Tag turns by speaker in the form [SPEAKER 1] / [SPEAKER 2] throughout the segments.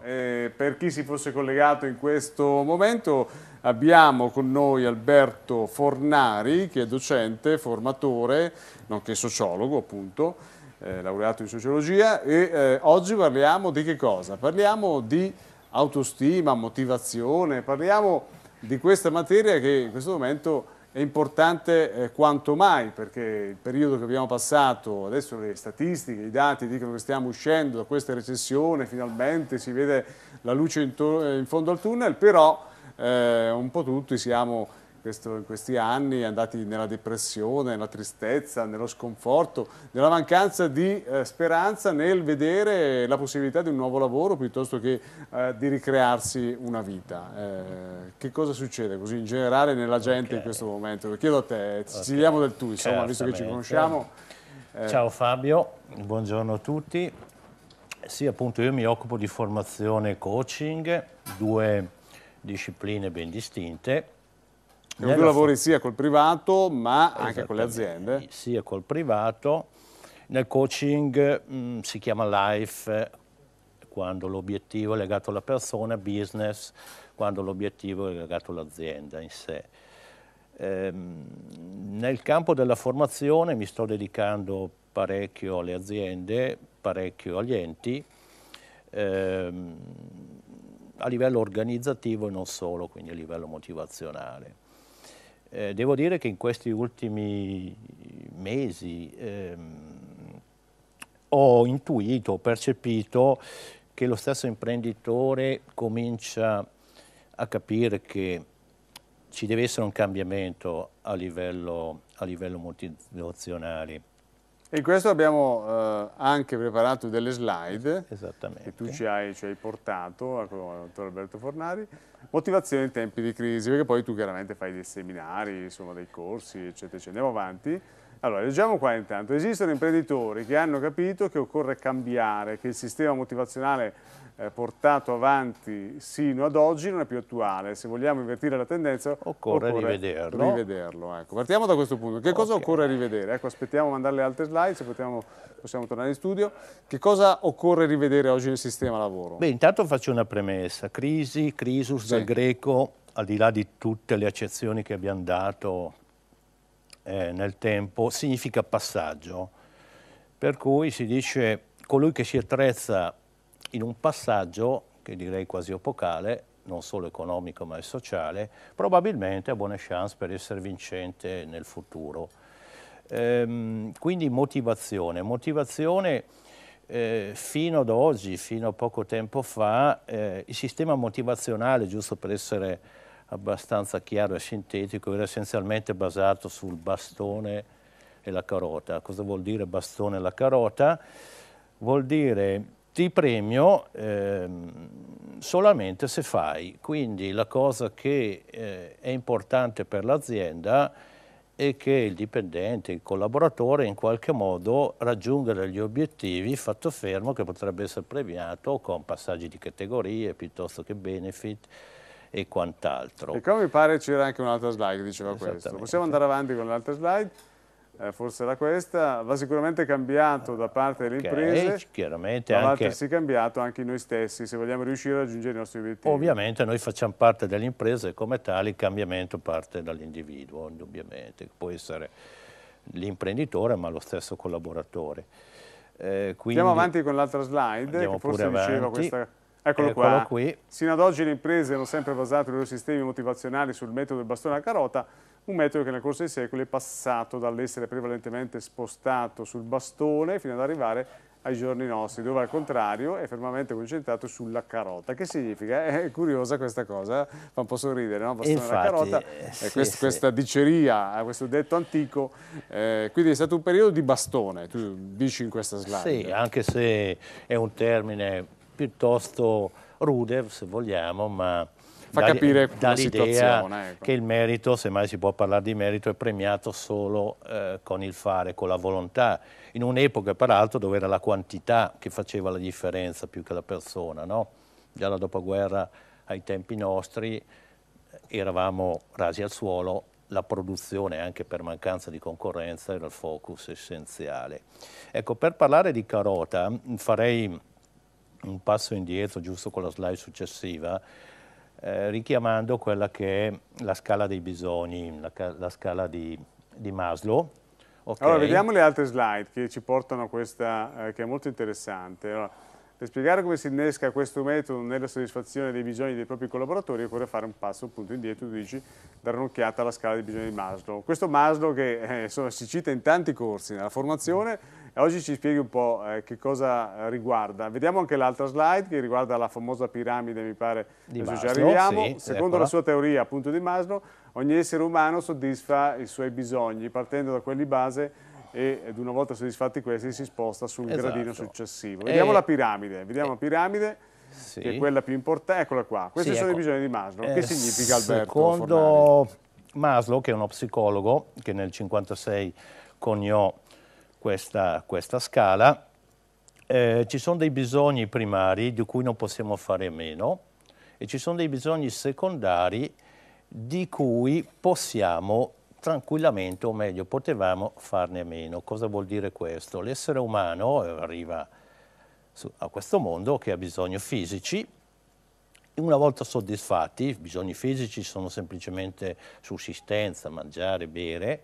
[SPEAKER 1] Eh, per chi si fosse collegato in questo momento abbiamo con noi Alberto Fornari che è docente, formatore, nonché sociologo appunto, eh, laureato in sociologia e eh, oggi parliamo di che cosa? Parliamo di autostima, motivazione, parliamo di questa materia che in questo momento è importante eh, quanto mai perché il periodo che abbiamo passato, adesso le statistiche, i dati dicono che stiamo uscendo da questa recessione, finalmente si vede la luce in, in fondo al tunnel, però eh, un po' tutti siamo questo, in questi anni, andati nella depressione, nella tristezza, nello sconforto, nella mancanza di eh, speranza nel vedere la possibilità di un nuovo lavoro piuttosto che eh, di ricrearsi una vita. Eh, che cosa succede così in generale nella gente okay. in questo momento? Lo chiedo a te, ci okay. diamo del tu, insomma, visto che ci conosciamo. Eh, Ciao
[SPEAKER 2] Fabio, buongiorno a tutti. Sì, appunto io mi occupo di formazione e coaching, due discipline ben distinte quindi tu lavori sia col privato ma anche con le aziende? Sia col privato. Nel coaching mh, mm, si chiama life quando l'obiettivo è legato alla persona, business quando l'obiettivo è legato all'azienda in sé. Ehm, nel campo della formazione mi sto dedicando parecchio alle aziende, parecchio agli enti, ehm, a livello organizzativo e non solo, quindi a livello motivazionale. Eh, devo dire che in questi ultimi mesi ehm, ho intuito, ho percepito che lo stesso imprenditore comincia a capire che ci deve essere un cambiamento a livello, a livello multinazionale. E in questo abbiamo eh, anche preparato delle slide che tu ci hai, ci hai
[SPEAKER 1] portato, ecco, dottor Alberto Fornari, motivazione in tempi di crisi, perché poi tu chiaramente fai dei seminari, insomma dei corsi, eccetera, eccetera. Andiamo avanti. Allora, leggiamo qua intanto. Esistono imprenditori che hanno capito che occorre cambiare, che il sistema motivazionale eh, portato avanti sino ad oggi non è più attuale. Se vogliamo invertire la tendenza occorre, occorre rivederlo. rivederlo ecco. Partiamo da questo punto. Che cosa occorre rivedere? Ecco, aspettiamo di mandare le altre slide se possiamo, possiamo tornare in studio. Che cosa occorre rivedere oggi nel sistema lavoro? Beh,
[SPEAKER 2] intanto faccio una premessa. Crisi, crisus sì. dal greco, al di là di tutte le accezioni che abbiamo dato eh, nel tempo, significa passaggio. Per cui si dice colui che si attrezza in un passaggio che direi quasi epocale, non solo economico ma sociale, probabilmente ha buone chance per essere vincente nel futuro. Ehm, quindi motivazione, motivazione eh, fino ad oggi, fino a poco tempo fa, eh, il sistema motivazionale, giusto per essere abbastanza chiaro e sintetico, era essenzialmente basato sul bastone e la carota. Cosa vuol dire bastone e la carota? Vuol dire ti premio eh, solamente se fai. Quindi la cosa che eh, è importante per l'azienda è che il dipendente, il collaboratore in qualche modo raggiunga degli obiettivi, fatto fermo che potrebbe essere premiato con passaggi di categorie piuttosto che benefit e quant'altro. E come mi pare c'era anche un'altra slide che diceva questo. Possiamo andare
[SPEAKER 1] avanti con l'altra slide? eh, forse era questa, va sicuramente cambiato da parte delle okay, imprese,
[SPEAKER 2] chiaramente ma anche... si
[SPEAKER 1] è cambiato anche noi stessi se vogliamo riuscire a raggiungere i nostri obiettivi.
[SPEAKER 2] Ovviamente noi facciamo parte delle imprese e come tali il cambiamento parte dall'individuo, indubbiamente, può essere l'imprenditore ma lo stesso collaboratore. Eh, quindi... Andiamo avanti
[SPEAKER 1] con l'altra slide, che forse avanti. diceva questa Eccolo, eh, Eccolo qua. qui. Sino ad oggi le imprese hanno sempre basato i loro sistemi motivazionali sul metodo del bastone alla carota, un metodo che nel corso dei secoli è passato dall'essere prevalentemente spostato sul bastone fino ad arrivare ai giorni nostri, dove al contrario è fermamente concentrato sulla carota. Che significa? È curiosa questa cosa, fa un po' sorridere, no? Bastone Infatti, carota, eh, eh, sì, quest, sì. questa diceria, questo detto antico, eh, quindi è stato un periodo di bastone, tu
[SPEAKER 2] dici in questa slide. Sì, anche se è un termine piuttosto rude, se vogliamo, ma fa dà, capire dà l'idea ecco. che il merito, semmai si può parlare di merito, è premiato solo eh, con il fare, con la volontà, in un'epoca peraltro dove era la quantità che faceva la differenza più che la persona, no? Già la dopoguerra ai tempi nostri eravamo rasi al suolo, la produzione anche per mancanza di concorrenza era il focus essenziale. Ecco, per parlare di carota farei un passo indietro, giusto con la slide successiva, eh, richiamando quella che è la scala dei bisogni, la, la scala di, di Maslow. Okay. Allora, vediamo
[SPEAKER 1] le altre slide che ci portano a questa, eh, che è molto interessante. Allora, per spiegare come si innesca questo metodo nella soddisfazione dei bisogni dei propri collaboratori occorre fare un passo appunto indietro, tu dici, dare un'occhiata alla scala dei bisogni di Maslow. Questo Maslow che eh, insomma, si cita in tanti corsi, nella formazione, oggi ci spieghi un po' eh, che cosa riguarda. Vediamo anche l'altra slide che riguarda la famosa piramide, mi pare, di adesso Maslow, ci arriviamo. Sì, Secondo eccola. la sua teoria appunto di Maslow, ogni essere umano soddisfa i suoi bisogni partendo da quelli base ed una volta soddisfatti questi si sposta sul esatto. gradino successivo. Vediamo e... la piramide, vediamo la eh, piramide. Sì. Che è quella più importante, eccola qua. Questi sì, sono i ecco. bisogni di Maslow. Eh, che significa Alberto? Secondo
[SPEAKER 2] Fornari? Maslow, che è uno psicologo che nel 1956 coniò questa, questa scala. Eh, ci sono dei bisogni primari di cui non possiamo fare a meno e ci sono dei bisogni secondari di cui possiamo tranquillamente, o meglio, potevamo farne a meno. Cosa vuol dire questo? L'essere umano eh, arriva a questo mondo che ha bisogni fisici, una volta soddisfatti, i bisogni fisici sono semplicemente sussistenza, mangiare, bere,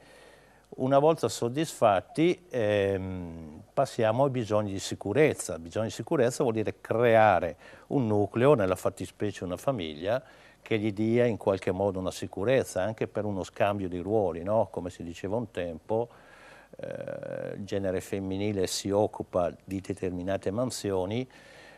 [SPEAKER 2] una volta soddisfatti ehm, passiamo ai bisogni di sicurezza. Bisogni di sicurezza vuol dire creare un nucleo, nella fattispecie una famiglia, che gli dia in qualche modo una sicurezza, anche per uno scambio di ruoli, no? come si diceva un tempo, eh, il genere femminile si occupa di determinate mansioni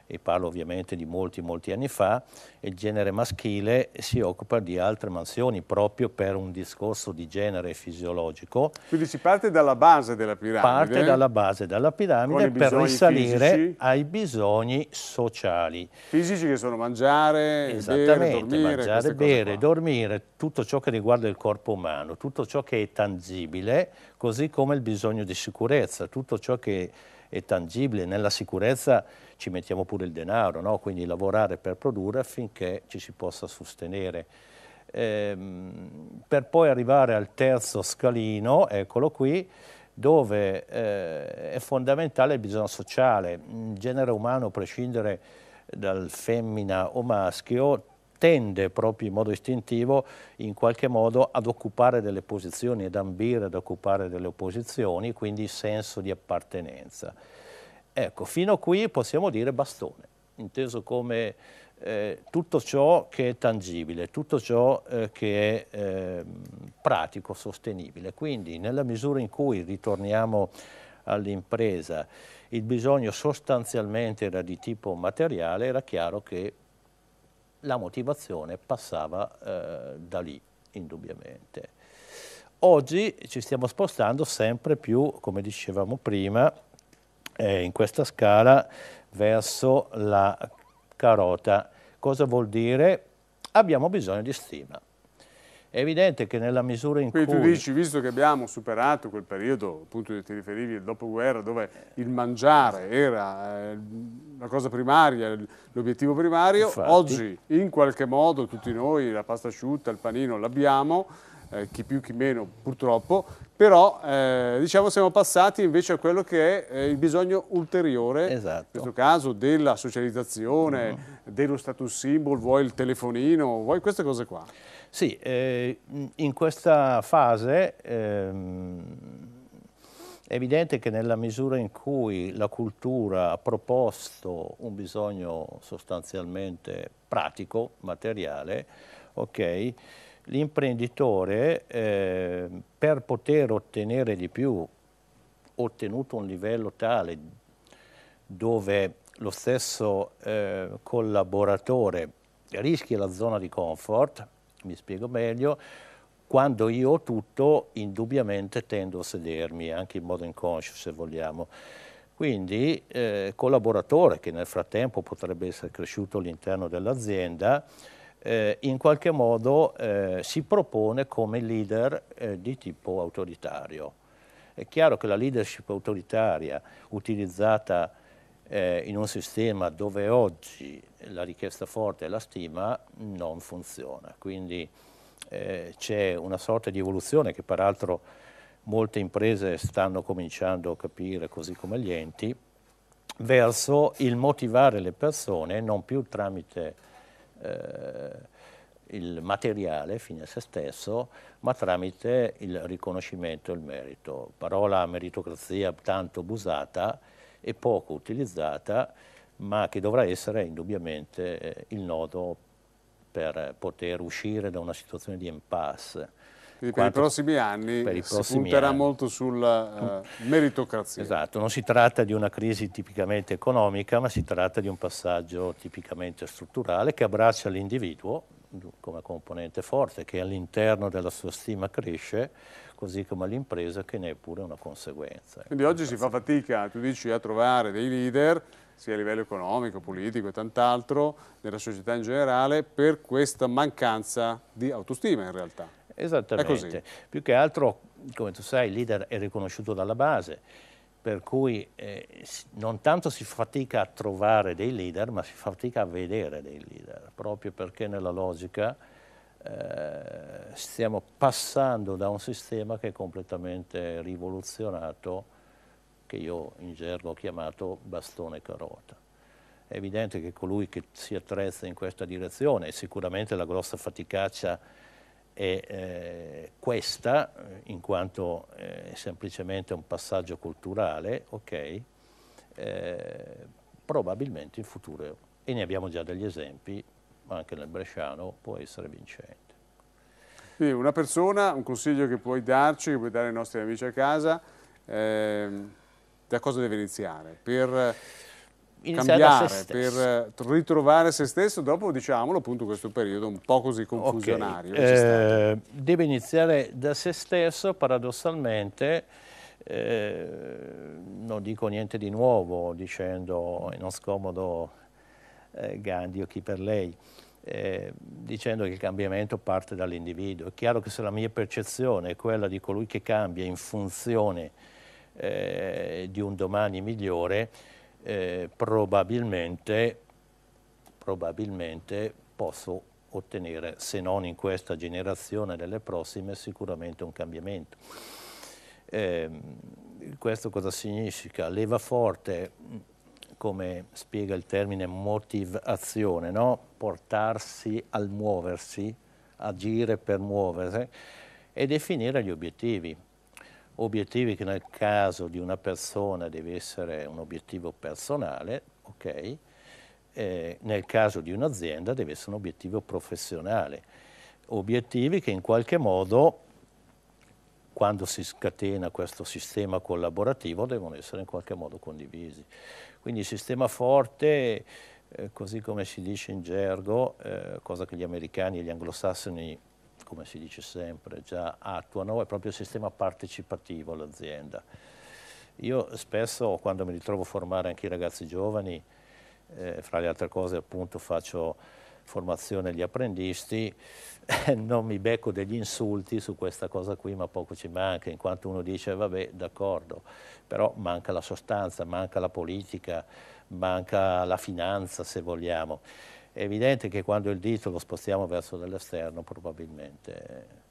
[SPEAKER 2] e parlo ovviamente di molti, molti anni fa, il genere maschile si occupa di altre mansioni proprio per un discorso di genere fisiologico. Quindi si parte dalla base della piramide? Parte eh? dalla base della piramide per risalire fisici. ai bisogni sociali. Fisici che
[SPEAKER 1] sono mangiare, bere, dormire. Mangiare, bere,
[SPEAKER 2] dormire, tutto ciò che riguarda il corpo umano, tutto ciò che è tangibile, così come il bisogno di sicurezza, tutto ciò che e tangibile. Nella sicurezza ci mettiamo pure il denaro, no? quindi lavorare per produrre affinché ci si possa sostenere. Ehm, per poi arrivare al terzo scalino, eccolo qui, dove eh, è fondamentale il bisogno sociale. Il genere umano, prescindere dal femmina o maschio, tende proprio in modo istintivo in qualche modo ad occupare delle posizioni, ad ambire ad occupare delle opposizioni, quindi senso di appartenenza. Ecco, fino a qui possiamo dire bastone, inteso come eh, tutto ciò che è tangibile, tutto ciò eh, che è eh, pratico, sostenibile. Quindi nella misura in cui ritorniamo all'impresa, il bisogno sostanzialmente era di tipo materiale, era chiaro che la motivazione passava eh, da lì, indubbiamente. Oggi ci stiamo spostando sempre più, come dicevamo prima, eh, in questa scala verso la carota. Cosa vuol dire? Abbiamo bisogno di stima. È evidente che nella misura in Quindi cui... Quindi tu
[SPEAKER 1] dici, visto che abbiamo superato quel periodo, appunto ti riferivi al dopoguerra, dove il mangiare era eh, la cosa primaria, l'obiettivo primario, Infatti. oggi in qualche modo tutti noi la pasta asciutta, il panino l'abbiamo, eh, chi più chi meno purtroppo, però eh, diciamo siamo passati invece a quello che è eh, il bisogno ulteriore, esatto. in questo caso della socializzazione, mm. dello status symbol, vuoi il telefonino, vuoi queste cose qua.
[SPEAKER 2] Sì, eh, in questa fase ehm, è evidente che nella misura in cui la cultura ha proposto un bisogno sostanzialmente pratico, materiale, okay, l'imprenditore eh, per poter ottenere di più, ottenuto un livello tale dove lo stesso eh, collaboratore rischia la zona di comfort, mi spiego meglio, quando io ho tutto indubbiamente tendo a sedermi, anche in modo inconscio se vogliamo. Quindi eh, collaboratore che nel frattempo potrebbe essere cresciuto all'interno dell'azienda, eh, in qualche modo eh, si propone come leader eh, di tipo autoritario. È chiaro che la leadership autoritaria utilizzata eh, in un sistema dove oggi la richiesta forte e la stima non funziona. Quindi eh, c'è una sorta di evoluzione che peraltro molte imprese stanno cominciando a capire, così come gli enti, verso il motivare le persone non più tramite eh, il materiale fine a se stesso, ma tramite il riconoscimento e il merito. Parola meritocrazia tanto abusata, e poco utilizzata, ma che dovrà essere indubbiamente eh, il nodo per poter uscire da una situazione di impasse. Quindi Quanto, per i prossimi anni i prossimi si punterà anni. molto sulla uh, meritocrazia. Esatto, non si tratta di una crisi tipicamente economica, ma si tratta di un passaggio tipicamente strutturale che abbraccia l'individuo, come componente forte che all'interno della sua stima cresce, così come l'impresa che ne è pure una conseguenza.
[SPEAKER 1] Quindi oggi si fa fatica, tu dici, a trovare dei leader sia a livello economico, politico e tant'altro, nella società in generale, per questa mancanza di autostima in realtà.
[SPEAKER 2] Esattamente. Più che altro, come tu sai, il leader è riconosciuto dalla base per cui eh, non tanto si fatica a trovare dei leader, ma si fatica a vedere dei leader, proprio perché nella logica eh, stiamo passando da un sistema che è completamente rivoluzionato, che io in gergo ho chiamato bastone carota. È evidente che colui che si attrezza in questa direzione, e sicuramente la grossa faticaccia e eh, questa, eh, in quanto è eh, semplicemente un passaggio culturale, ok, eh, probabilmente in futuro, e ne abbiamo già degli esempi, anche nel Bresciano, può essere vincente.
[SPEAKER 1] Quindi una persona, un consiglio che puoi darci, che puoi dare ai nostri amici a casa, eh, da cosa deve iniziare? Per iniziare cambiare, se per ritrovare se stesso dopo, diciamolo, appunto questo periodo un po' così confusionario. Okay. Eh,
[SPEAKER 2] deve iniziare da se stesso, paradossalmente, eh, non dico niente di nuovo dicendo è non scomodo eh, Gandhi o chi per lei, eh, dicendo che il cambiamento parte dall'individuo. È chiaro che se la mia percezione è quella di colui che cambia in funzione eh, di un domani migliore, eh, probabilmente, probabilmente posso ottenere, se non in questa generazione, nelle prossime, sicuramente un cambiamento. Eh, questo cosa significa? Leva forte, come spiega il termine motivazione, no? portarsi al muoversi, agire per muoversi e definire gli obiettivi obiettivi che nel caso di una persona deve essere un obiettivo personale, ok? Eh, nel caso di un'azienda deve essere un obiettivo professionale. Obiettivi che in qualche modo, quando si scatena questo sistema collaborativo, devono essere in qualche modo condivisi. Quindi il sistema forte, eh, così come si dice in gergo, eh, cosa che gli americani e gli anglosassoni come si dice sempre, già attuano, è proprio il sistema partecipativo all'azienda. Io spesso quando mi ritrovo a formare anche i ragazzi giovani, eh, fra le altre cose appunto faccio formazione agli apprendisti, non mi becco degli insulti su questa cosa qui, ma poco ci manca, in quanto uno dice vabbè d'accordo, però manca la sostanza, manca la politica, manca la finanza se vogliamo. È evidente che quando il dito lo spostiamo verso l'esterno probabilmente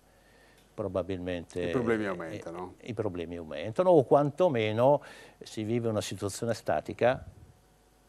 [SPEAKER 2] probabilmente i problemi aumentano. I problemi aumentano o quantomeno si vive una situazione statica,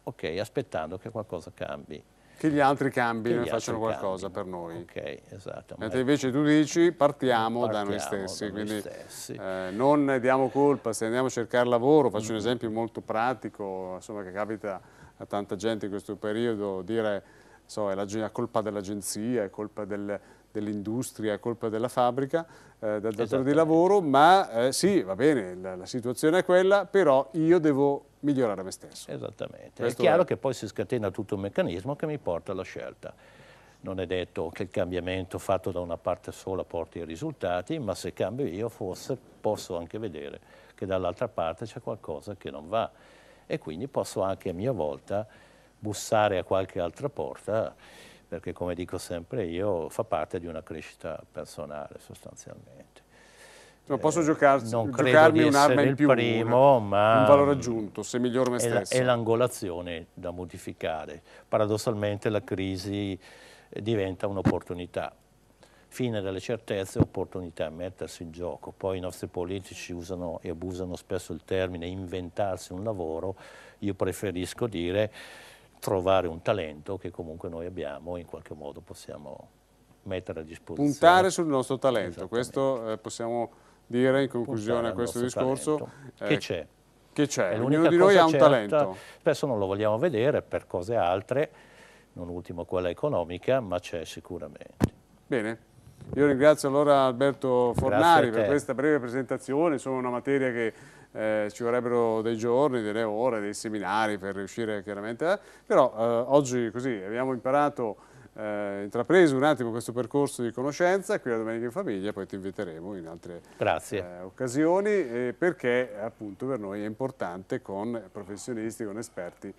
[SPEAKER 2] ok, aspettando che qualcosa cambi. Che gli altri cambino e facciano qualcosa cambino. per noi. Ok, esatto. Mentre invece tu dici partiamo, partiamo da noi stessi, da noi quindi stessi.
[SPEAKER 1] Eh, non diamo colpa se andiamo a cercare lavoro, faccio mm. un esempio molto pratico, insomma che capita a tanta gente in questo periodo, dire so, è, la, è colpa dell'agenzia, è colpa del, dell'industria, è colpa della fabbrica, eh, del datore di lavoro, ma eh, sì, va bene, la, la, situazione è quella, però io
[SPEAKER 2] devo migliorare me stesso. Esattamente. Questo è chiaro è... che poi si scatena tutto un meccanismo che mi porta alla scelta. Non è detto che il cambiamento fatto da una parte sola porti ai risultati, ma se cambio io forse posso anche vedere che dall'altra parte c'è qualcosa che non va e quindi posso anche a mia volta bussare a qualche altra porta, perché come dico sempre io, fa parte di una crescita personale sostanzialmente.
[SPEAKER 1] Non posso giocarsi, non giocarmi un'arma in più, primo, un, ma un valore mm, aggiunto, se miglioro me stesso. È
[SPEAKER 2] l'angolazione da modificare. Paradossalmente la crisi eh, diventa un'opportunità. Fine delle certezze, opportunità, mettersi in gioco. Poi i nostri politici usano e abusano spesso il termine inventarsi un lavoro. Io preferisco dire trovare un talento che comunque noi abbiamo e in qualche modo possiamo mettere a disposizione. Puntare sul nostro
[SPEAKER 1] talento, questo eh,
[SPEAKER 2] possiamo dire
[SPEAKER 1] in conclusione Puntare a questo discorso. Talento, che eh, c'è. Che c'è, ognuno di noi ha un certa, talento.
[SPEAKER 2] Spesso non lo vogliamo vedere per cose altre, non ultimo quella economica, ma c'è sicuramente.
[SPEAKER 1] Bene, io ringrazio allora Alberto Fornari per questa breve presentazione, insomma una materia che eh, ci vorrebbero dei giorni, delle ore, dei seminari per riuscire chiaramente a... Eh. Però eh, oggi così abbiamo imparato, eh, intrapreso un attimo questo percorso di conoscenza qui la Domenica in Famiglia, poi ti inviteremo in altre eh, occasioni perché appunto per noi è importante con professionisti, con esperti,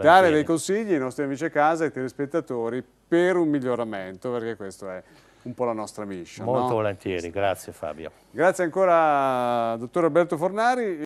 [SPEAKER 1] dare dei consigli ai nostri amici a casa e ai telespettatori per un miglioramento, perché questo è un po' la nostra mission. Molto no?
[SPEAKER 2] volentieri, grazie
[SPEAKER 1] Fabio. Grazie ancora dottor Alberto Fornari.